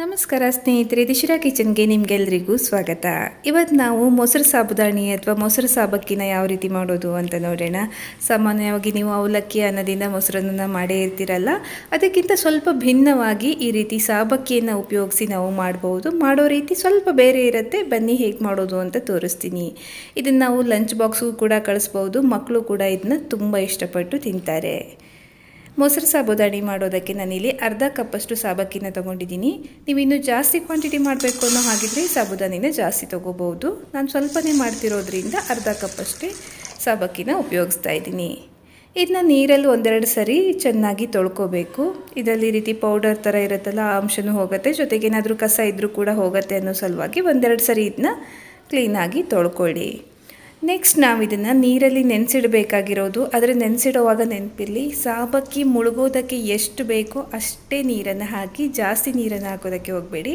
ನಮಸ್ಕಾರ ಸ್ನೇಹಿತರೆ ದಿಶಿರಾ ಕಿಚನ್ಗೆ ನಿಮಗೆಲ್ಲರಿಗೂ ಸ್ವಾಗತ ಇವತ್ತು ನಾವು ಮೊಸರು ಸಾಬುದಾಣಿ ಅಥವಾ ಮೊಸರು ಸಾಬಕ್ಕಿನ ಯಾವ ರೀತಿ ಮಾಡೋದು ಅಂತ ನೋಡೋಣ ಸಾಮಾನ್ಯವಾಗಿ ನೀವು ಅವಲಕ್ಕಿ ಅನ್ನದಿಂದ ಮೊಸರನ್ನ ಮಾಡೇ ಇರ್ತೀರಲ್ಲ ಅದಕ್ಕಿಂತ ಸ್ವಲ್ಪ ಭಿನ್ನವಾಗಿ ಈ ರೀತಿ ಸಾಬಕ್ಕಿಯನ್ನು ಉಪಯೋಗಿಸಿ ನಾವು ಮಾಡ್ಬೋದು ಮಾಡೋ ರೀತಿ ಸ್ವಲ್ಪ ಬೇರೆ ಇರುತ್ತೆ ಬನ್ನಿ ಹೇಗೆ ಮಾಡೋದು ಅಂತ ತೋರಿಸ್ತೀನಿ ಇದನ್ನು ನಾವು ಲಂಚ್ ಬಾಕ್ಸ್ಗೂ ಕೂಡ ಕಳಿಸ್ಬೋದು ಮಕ್ಕಳು ಕೂಡ ಇದನ್ನ ತುಂಬ ಇಷ್ಟಪಟ್ಟು ತಿಂತಾರೆ ಮೊಸರು ಸಾಬುದಾಣಿ ಮಾಡೋದಕ್ಕೆ ನಾನಿಲ್ಲಿ ಅರ್ಧ ಕಪ್ಪಷ್ಟು ಸಾಬಕ್ಕಿನ ತೊಗೊಂಡಿದ್ದೀನಿ ನೀವು ಇನ್ನೂ ಜಾಸ್ತಿ ಕ್ವಾಂಟಿಟಿ ಮಾಡಬೇಕು ಅನ್ನೋ ಹಾಗಿದ್ರೆ ಸಾಬುದಾನಿನ ಜಾಸ್ತಿ ತೊಗೋಬೋದು ನಾನು ಸ್ವಲ್ಪನೇ ಮಾಡ್ತಿರೋದ್ರಿಂದ ಅರ್ಧ ಕಪ್ಪಷ್ಟೇ ಸಾಬಕ್ಕಿನ ಉಪಯೋಗಿಸ್ತಾ ಇದ್ದೀನಿ ಇದನ್ನ ನೀರಲ್ಲಿ ಒಂದೆರಡು ಸರಿ ಚೆನ್ನಾಗಿ ತೊಳ್ಕೋಬೇಕು ಇದರಲ್ಲಿ ರೀತಿ ಪೌಡರ್ ಥರ ಇರುತ್ತಲ್ಲ ಆ ಅಂಶನೂ ಹೋಗುತ್ತೆ ಜೊತೆಗೇನಾದರೂ ಕಸ ಇದ್ದರೂ ಕೂಡ ಹೋಗುತ್ತೆ ಅನ್ನೋ ಸಲುವಾಗಿ ಒಂದೆರಡು ಸರಿ ಇದನ್ನ ಕ್ಲೀನಾಗಿ ತೊಳ್ಕೊಳ್ಳಿ ನೆಕ್ಸ್ಟ್ ನಾವು ಇದನ್ನು ನೀರಲ್ಲಿ ನೆನೆಸಿಡಬೇಕಾಗಿರೋದು ಆದರೆ ನೆನೆಸಿಡುವಾಗ ನೆನಪಿರಲಿ ಸಾಬಕ್ಕಿ ಮುಳುಗೋದಕ್ಕೆ ಎಷ್ಟು ಬೇಕೋ ಅಷ್ಟೇ ನೀರನ್ನು ಹಾಕಿ ಜಾಸ್ತಿ ನೀರನ್ನು ಹಾಕೋದಕ್ಕೆ ಹೋಗಬೇಡಿ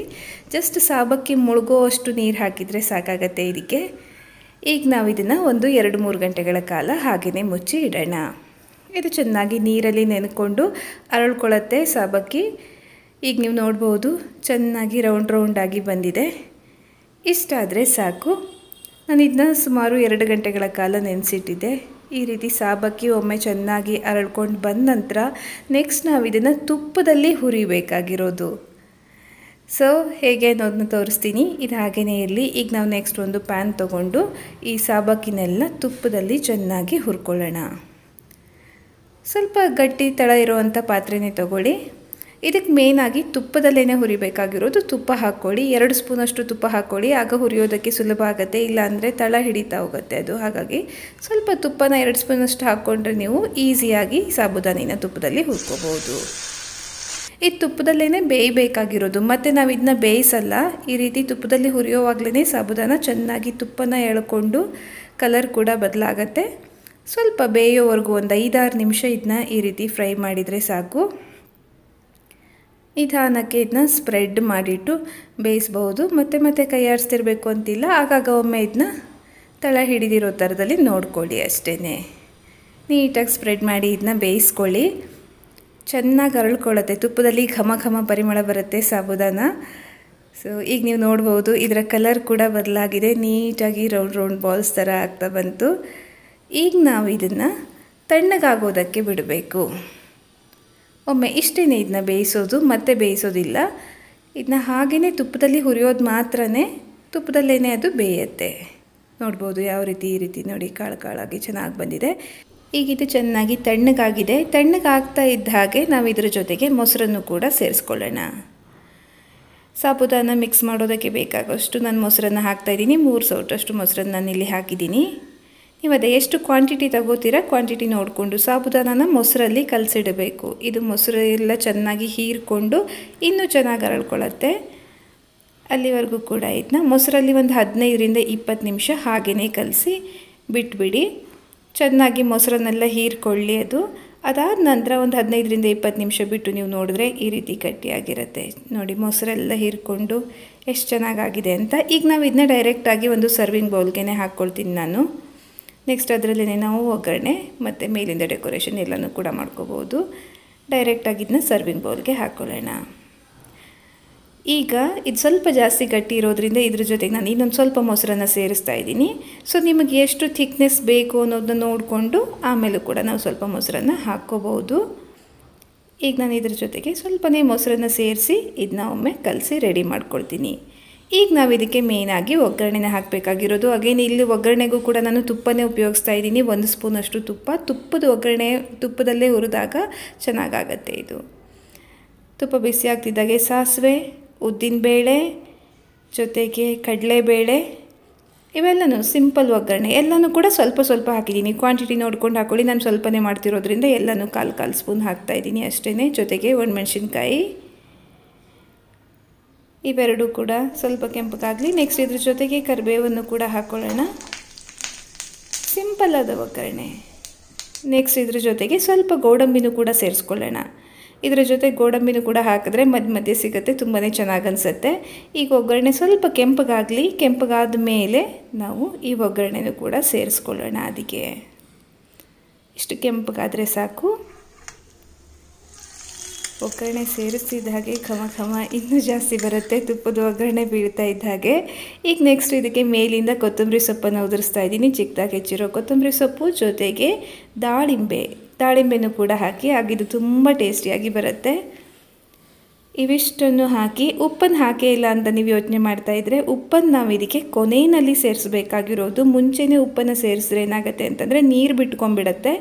ಜಸ್ಟ್ ಸಾಬಕ್ಕಿ ಮುಳುಗೋ ಅಷ್ಟು ನೀರು ಹಾಕಿದರೆ ಸಾಕಾಗತ್ತೆ ಇದಕ್ಕೆ ಈಗ ನಾವು ಇದನ್ನು ಒಂದು ಎರಡು ಮೂರು ಗಂಟೆಗಳ ಕಾಲ ಹಾಗೆಯೇ ಮುಚ್ಚಿ ಇಡೋಣ ಇದು ಚೆನ್ನಾಗಿ ನೀರಲ್ಲಿ ನೆನ್ಕೊಂಡು ಅರಳ್ಕೊಳ್ಳತ್ತೆ ಸಾಬಕ್ಕಿ ಈಗ ನೀವು ನೋಡ್ಬೋದು ಚೆನ್ನಾಗಿ ರೌಂಡ್ ರೌಂಡಾಗಿ ಬಂದಿದೆ ಇಷ್ಟಾದರೆ ಸಾಕು ನಾನು ಇದನ್ನ ಸುಮಾರು ಎರಡು ಗಂಟೆಗಳ ಕಾಲ ನೆನೆಸಿಟ್ಟಿದ್ದೆ ಈ ರೀತಿ ಸಾಬಕ್ಕಿ ಒಮ್ಮೆ ಚೆನ್ನಾಗಿ ಅರಳ್ಕೊಂಡು ಬಂದ ನಂತರ ನೆಕ್ಸ್ಟ್ ನಾವು ಇದನ್ನು ತುಪ್ಪದಲ್ಲಿ ಹುರಿಬೇಕಾಗಿರೋದು ಸೊ ಹೇಗೆ ಅನ್ನೋದನ್ನ ತೋರಿಸ್ತೀನಿ ಇದು ಹಾಗೆಯೇ ಇರಲಿ ಈಗ ನಾವು ನೆಕ್ಸ್ಟ್ ಒಂದು ಪ್ಯಾನ್ ತಗೊಂಡು ಈ ಸಾಬಕ್ಕಿನೆಲ್ಲ ತುಪ್ಪದಲ್ಲಿ ಚೆನ್ನಾಗಿ ಹುರ್ಕೊಳ್ಳೋಣ ಸ್ವಲ್ಪ ಗಟ್ಟಿ ತಳ ಇರುವಂಥ ಪಾತ್ರೆನೇ ತಗೊಳ್ಳಿ ಇದಕ್ಕೆ ಮೇಯ್ನಾಗಿ ತುಪ್ಪದಲ್ಲೇ ಹುರಿಬೇಕಾಗಿರೋದು ತುಪ್ಪ ಹಾಕ್ಕೊಳ್ಳಿ ಎರಡು ಸ್ಪೂನಷ್ಟು ತುಪ್ಪ ಹಾಕ್ಕೊಳ್ಳಿ ಆಗ ಹುರಿಯೋದಕ್ಕೆ ಸುಲಭ ಆಗುತ್ತೆ ಇಲ್ಲಾಂದರೆ ತಳ ಹಿಡಿತಾ ಹೋಗುತ್ತೆ ಅದು ಹಾಗಾಗಿ ಸ್ವಲ್ಪ ತುಪ್ಪನ ಎರಡು ಸ್ಪೂನಷ್ಟು ಹಾಕ್ಕೊಂಡ್ರೆ ನೀವು ಈಸಿಯಾಗಿ ಸಾಬುದಾನಿನ ತುಪ್ಪದಲ್ಲಿ ಹುರ್ಕೋಬೋದು ಈ ತುಪ್ಪದಲ್ಲೇ ಬೇಯಬೇಕಾಗಿರೋದು ಮತ್ತು ನಾವು ಇದನ್ನ ಬೇಯಿಸಲ್ಲ ಈ ರೀತಿ ತುಪ್ಪದಲ್ಲಿ ಹುರಿಯೋವಾಗಲೇ ಸಾಬುದಾನ ಚೆನ್ನಾಗಿ ತುಪ್ಪನ ಎಳ್ಕೊಂಡು ಕಲರ್ ಕೂಡ ಬದಲಾಗತ್ತೆ ಸ್ವಲ್ಪ ಬೇಯೋವರೆಗೂ ಒಂದು ಐದಾರು ನಿಮಿಷ ಇದನ್ನ ಈ ರೀತಿ ಫ್ರೈ ಮಾಡಿದರೆ ಸಾಕು ನಿಧಾನಕ್ಕೆ ಇದನ್ನ ಸ್ಪ್ರೆಡ್ ಮಾಡಿಟ್ಟು ಬೇಯಿಸ್ಬೋದು ಮತ್ತೆ ಮತ್ತೆ ಕೈಯಾಡಿಸ್ತಿರ್ಬೇಕು ಅಂತಿಲ್ಲ ಆಗಾಗ ಒಮ್ಮೆ ಇದನ್ನ ತಳ ಹಿಡಿದಿರೋ ಥರದಲ್ಲಿ ನೋಡ್ಕೊಳ್ಳಿ ಅಷ್ಟೇ ನೀಟಾಗಿ ಸ್ಪ್ರೆಡ್ ಮಾಡಿ ಇದನ್ನ ಬೇಯಿಸ್ಕೊಳ್ಳಿ ಚೆನ್ನಾಗಿ ಅರಳ್ಕೊಳ್ಳುತ್ತೆ ತುಪ್ಪದಲ್ಲಿ ಘಮ ಘಮ ಪರಿಮಳ ಬರುತ್ತೆ ಸಾಬುದಾನ ಸೊ ಈಗ ನೀವು ನೋಡ್ಬೋದು ಇದರ ಕಲರ್ ಕೂಡ ಬದಲಾಗಿದೆ ನೀಟಾಗಿ ರೌಂಡ್ ರೌಂಡ್ ಬಾಲ್ಸ್ ಥರ ಆಗ್ತಾ ಬಂತು ಈಗ ನಾವು ಇದನ್ನು ತಣ್ಣಗಾಗೋದಕ್ಕೆ ಬಿಡಬೇಕು ಒಮ್ಮೆ ಇಷ್ಟೇ ಇದನ್ನ ಬೇಯಿಸೋದು ಮತ್ತೆ ಬೇಯಿಸೋದಿಲ್ಲ ಇದನ್ನ ಹಾಗೆಯೇ ತುಪ್ಪದಲ್ಲಿ ಹುರಿಯೋದು ಮಾತ್ರ ತುಪ್ಪದಲ್ಲೇ ಅದು ಬೇಯುತ್ತೆ ನೋಡ್ಬೋದು ಯಾವ ರೀತಿ ಈ ರೀತಿ ನೋಡಿ ಕಾಳು ಕಾಳಾಗಿ ಚೆನ್ನಾಗಿ ಬಂದಿದೆ ಈಗ ಇದು ಚೆನ್ನಾಗಿ ತಣ್ಣಗಾಗಿದೆ ತಣ್ಣಗಾಗ್ತಾ ಇದ್ದ ಹಾಗೆ ನಾವು ಇದರ ಜೊತೆಗೆ ಮೊಸರನ್ನು ಕೂಡ ಸೇರಿಸ್ಕೊಳ್ಳೋಣ ಸಾಬುದಾನ ಮಿಕ್ಸ್ ಮಾಡೋದಕ್ಕೆ ಬೇಕಾಗೋಷ್ಟು ನಾನು ಮೊಸರನ್ನು ಹಾಕ್ತಾಯಿದ್ದೀನಿ ಮೂರು ಸೌಟಷ್ಟು ಮೊಸರನ್ನು ಇಲ್ಲಿ ಹಾಕಿದ್ದೀನಿ ನೀವು ಅದೇ ಎಷ್ಟು ಕ್ವಾಂಟಿಟಿ ತಗೋತೀರಾ ಕ್ವಾಂಟಿಟಿ ನೋಡಿಕೊಂಡು ಸಾಬುದಾನನ ಮೊಸರಲ್ಲಿ ಕಲಸಿಡಬೇಕು ಇದು ಮೊಸರು ಎಲ್ಲ ಚೆನ್ನಾಗಿ ಹೀರಿಕೊಂಡು ಇನ್ನೂ ಚೆನ್ನಾಗಿ ಅರಳ್ಕೊಳ್ಳುತ್ತೆ ಅಲ್ಲಿವರೆಗೂ ಕೂಡ ಇದನ್ನ ಮೊಸರಲ್ಲಿ ಒಂದು ಹದಿನೈದರಿಂದ ಇಪ್ಪತ್ತು ನಿಮಿಷ ಹಾಗೆಯೇ ಕಲಸಿ ಬಿಟ್ಬಿಡಿ ಚೆನ್ನಾಗಿ ಮೊಸರನ್ನೆಲ್ಲ ಹೀರ್ಕೊಳ್ಳಿ ಅದು ಅದಾದ ನಂತರ ಒಂದು ಹದಿನೈದರಿಂದ ಇಪ್ಪತ್ತು ನಿಮಿಷ ಬಿಟ್ಟು ನೀವು ನೋಡಿದ್ರೆ ಈ ರೀತಿ ಗಟ್ಟಿಯಾಗಿರುತ್ತೆ ನೋಡಿ ಮೊಸರೆಲ್ಲ ಹೀರ್ಕೊಂಡು ಎಷ್ಟು ಚೆನ್ನಾಗಾಗಿದೆ ಅಂತ ಈಗ ನಾವು ಇದನ್ನ ಡೈರೆಕ್ಟಾಗಿ ಒಂದು ಸರ್ವಿಂಗ್ ಬೌಲ್ಗೆ ಹಾಕ್ಕೊಳ್ತೀನಿ ನಾನು ನೆಕ್ಸ್ಟ್ ಅದರಲ್ಲೇ ನಾವು ಒಗ್ಗರಣೆ ಮತ್ತು ಮೇಲಿಂದ ಡೆಕೋರೇಷನ್ ಎಲ್ಲನೂ ಕೂಡ ಮಾಡ್ಕೋಬೋದು ಡೈರೆಕ್ಟಾಗಿ ಇದನ್ನ ಸರ್ವಿಂಗ್ ಬೌಲ್ಗೆ ಹಾಕ್ಕೊಳ್ಳೋಣ ಈಗ ಇದು ಸ್ವಲ್ಪ ಜಾಸ್ತಿ ಗಟ್ಟಿ ಇರೋದರಿಂದ ಇದ್ರ ಜೊತೆಗೆ ನಾನು ಇನ್ನೊಂದು ಸ್ವಲ್ಪ ಮೊಸರನ್ನು ಸೇರಿಸ್ತಾ ಇದ್ದೀನಿ ಸೊ ನಿಮಗೆ ಎಷ್ಟು ಥಿಕ್ನೆಸ್ ಬೇಕು ಅನ್ನೋದನ್ನ ನೋಡಿಕೊಂಡು ಆಮೇಲೂ ಕೂಡ ನಾವು ಸ್ವಲ್ಪ ಮೊಸರನ್ನು ಹಾಕ್ಕೋಬೋದು ಈಗ ನಾನು ಇದ್ರ ಜೊತೆಗೆ ಸ್ವಲ್ಪನೇ ಮೊಸರನ್ನು ಸೇರಿಸಿ ಇದನ್ನ ಒಮ್ಮೆ ಕಲಸಿ ರೆಡಿ ಮಾಡ್ಕೊಳ್ತೀನಿ ಈಗ ನಾವು ಇದಕ್ಕೆ ಮೇಯ್ನಾಗಿ ಒಗ್ಗರಣೆನ ಹಾಕಬೇಕಾಗಿರೋದು ಅಗೇನ್ ಇಲ್ಲಿ ಒಗ್ಗರಣೆಗೂ ಕೂಡ ನಾನು ತುಪ್ಪನೇ ಉಪಯೋಗಿಸ್ತಾ ಇದ್ದೀನಿ ಒಂದು ಸ್ಪೂನಷ್ಟು ತುಪ್ಪ ತುಪ್ಪದ ಒಗ್ಗರಣೆ ತುಪ್ಪದಲ್ಲೇ ಹುರಿದಾಗ ಚೆನ್ನಾಗಾಗತ್ತೆ ಇದು ತುಪ್ಪ ಬಿಸಿ ಆಗ್ತಿದ್ದಾಗೆ ಸಾಸಿವೆ ಉದ್ದಿನಬೇಳೆ ಜೊತೆಗೆ ಕಡಲೆಬೇಳೆ ಇವೆಲ್ಲನೂ ಸಿಂಪಲ್ ಒಗ್ಗರಣೆ ಎಲ್ಲನೂ ಕೂಡ ಸ್ವಲ್ಪ ಸ್ವಲ್ಪ ಹಾಕಿದ್ದೀನಿ ಕ್ವಾಂಟಿಟಿ ನೋಡ್ಕೊಂಡು ಹಾಕೊಳ್ಳಿ ನಾನು ಸ್ವಲ್ಪನೇ ಮಾಡ್ತಿರೋದ್ರಿಂದ ಎಲ್ಲನೂ ಕಾಲು ಕಾಲು ಸ್ಪೂನ್ ಹಾಕ್ತಾಯಿದ್ದೀನಿ ಅಷ್ಟೇ ಜೊತೆಗೆ ಒಣಮೆಣ್ಸಿನ್ಕಾಯಿ ಇವೆರಡೂ ಕೂಡ ಸ್ವಲ್ಪ ಕೆಂಪಗಾಗಲಿ ನೆಕ್ಸ್ಟ್ ಇದ್ರ ಜೊತೆಗೆ ಕರಿಬೇವನ್ನು ಕೂಡ ಹಾಕ್ಕೊಳ್ಳೋಣ ಆದ ಒಗ್ಗರಣೆ ನೆಕ್ಸ್ಟ್ ಇದ್ರ ಜೊತೆಗೆ ಸ್ವಲ್ಪ ಗೋಡಂಬಿನೂ ಕೂಡ ಸೇರಿಸ್ಕೊಳ್ಳೋಣ ಇದರ ಜೊತೆ ಗೋಡಂಬಿನೂ ಕೂಡ ಹಾಕಿದ್ರೆ ಮಧ್ಯ ಮಧ್ಯೆ ಸಿಗುತ್ತೆ ತುಂಬಾ ಚೆನ್ನಾಗಿ ಅನಿಸುತ್ತೆ ಈಗ ಒಗ್ಗರಣೆ ಸ್ವಲ್ಪ ಕೆಂಪಗಾಗಲಿ ಕೆಂಪಗಾದ ಮೇಲೆ ನಾವು ಈ ಒಗ್ಗರಣೆನೂ ಕೂಡ ಸೇರಿಸ್ಕೊಳ್ಳೋಣ ಅದಕ್ಕೆ ಇಷ್ಟು ಕೆಂಪಗಾದರೆ ಸಾಕು ಒಗ್ಗರಣೆ ಸೇರಿಸಿದ ಹಾಗೆ ಘಮ ಘಮ ಇನ್ನೂ ಜಾಸ್ತಿ ಬರುತ್ತೆ ತುಪ್ಪದ ಒಗ್ಗರಣೆ ಬೀಳ್ತಾ ಇದ್ದ ಹಾಗೆ ಈಗ ನೆಕ್ಸ್ಟ್ ಇದಕ್ಕೆ ಮೇಲಿಂದ ಕೊತ್ತಂಬರಿ ಸೊಪ್ಪನ್ನು ಉದುರಿಸ್ತಾ ಇದ್ದೀನಿ ಚಿಕ್ಕದಾಗಿ ಹೆಚ್ಚಿರೋ ಕೊತ್ತಂಬರಿ ಸೊಪ್ಪು ಜೊತೆಗೆ ದಾಳಿಂಬೆ ದಾಳಿಂಬೆನೂ ಕೂಡ ಹಾಕಿ ಆಗಿದು ತುಂಬ ಟೇಸ್ಟಿಯಾಗಿ ಬರುತ್ತೆ ಇವಿಷ್ಟನ್ನು ಹಾಕಿ ಉಪ್ಪನ್ನು ಹಾಕೇ ಇಲ್ಲ ಅಂತ ನೀವು ಯೋಚನೆ ಮಾಡ್ತಾ ಇದ್ದರೆ ಉಪ್ಪನ್ನು ನಾವು ಇದಕ್ಕೆ ಕೊನೆಯಲ್ಲಿ ಸೇರಿಸಬೇಕಾಗಿರೋದು ಮುಂಚೆನೇ ಉಪ್ಪನ್ನು ಸೇರಿಸಿದ್ರೆ ಏನಾಗುತ್ತೆ ಅಂತಂದರೆ ನೀರು ಬಿಟ್ಕೊಂಡ್ಬಿಡತ್ತೆ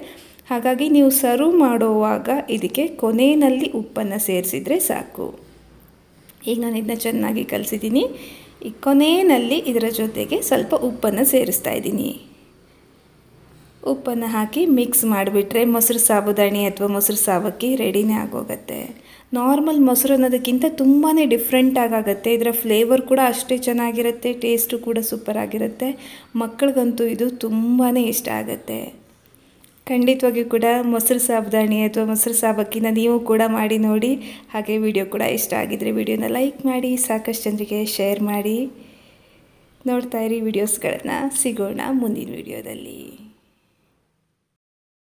ಹಾಗಾಗಿ ನೀವು ಸರ್ವ್ ಮಾಡುವಾಗ ಇದಕ್ಕೆ ಕೊನೆಯಲ್ಲಿ ಉಪ್ಪನ್ನು ಸೇರಿಸಿದರೆ ಸಾಕು ಈಗ ನಾನು ಇದನ್ನ ಚೆನ್ನಾಗಿ ಕಲಿಸಿದ್ದೀನಿ ಈ ಕೊನೆಯಲ್ಲಿ ಇದರ ಜೊತೆಗೆ ಸ್ವಲ್ಪ ಉಪ್ಪನ್ನು ಸೇರಿಸ್ತಾ ಇದ್ದೀನಿ ಉಪ್ಪನ್ನು ಹಾಕಿ ಮಿಕ್ಸ್ ಮಾಡಿಬಿಟ್ರೆ ಮೊಸರು ಸಾಬುದಾಣಿ ಅಥವಾ ಮೊಸರು ಸಾವಕ್ಕಿ ರೆಡಿನೇ ಆಗೋಗುತ್ತೆ ನಾರ್ಮಲ್ ಮೊಸರು ಅನ್ನೋದಕ್ಕಿಂತ ತುಂಬಾ ಡಿಫ್ರೆಂಟ್ ಆಗುತ್ತೆ ಇದರ ಫ್ಲೇವರ್ ಕೂಡ ಅಷ್ಟೇ ಚೆನ್ನಾಗಿರುತ್ತೆ ಟೇಸ್ಟು ಕೂಡ ಸೂಪರ್ ಆಗಿರುತ್ತೆ ಮಕ್ಕಳಿಗಂತೂ ಇದು ತುಂಬಾ ಇಷ್ಟ ಆಗುತ್ತೆ ಖಂಡಿತವಾಗಿಯೂ ಕೂಡ ಮೊಸರು ಸಾಬುದಾಣಿ ಅಥವಾ ಮೊಸರು ಸಾಬಕ್ಕಿನ ನೀವು ಕೂಡ ಮಾಡಿ ನೋಡಿ ಹಾಗೆ ವಿಡಿಯೋ ಕೂಡ ಇಷ್ಟ ಆಗಿದರೆ ವಿಡಿಯೋನ ಲೈಕ್ ಮಾಡಿ ಸಾಕಷ್ಟು ಜನರಿಗೆ ಶೇರ್ ಮಾಡಿ ನೋಡ್ತಾ ಇರಿ ವಿಡಿಯೋಸ್ಗಳನ್ನು ಸಿಗೋಣ ಮುಂದಿನ ವಿಡಿಯೋದಲ್ಲಿ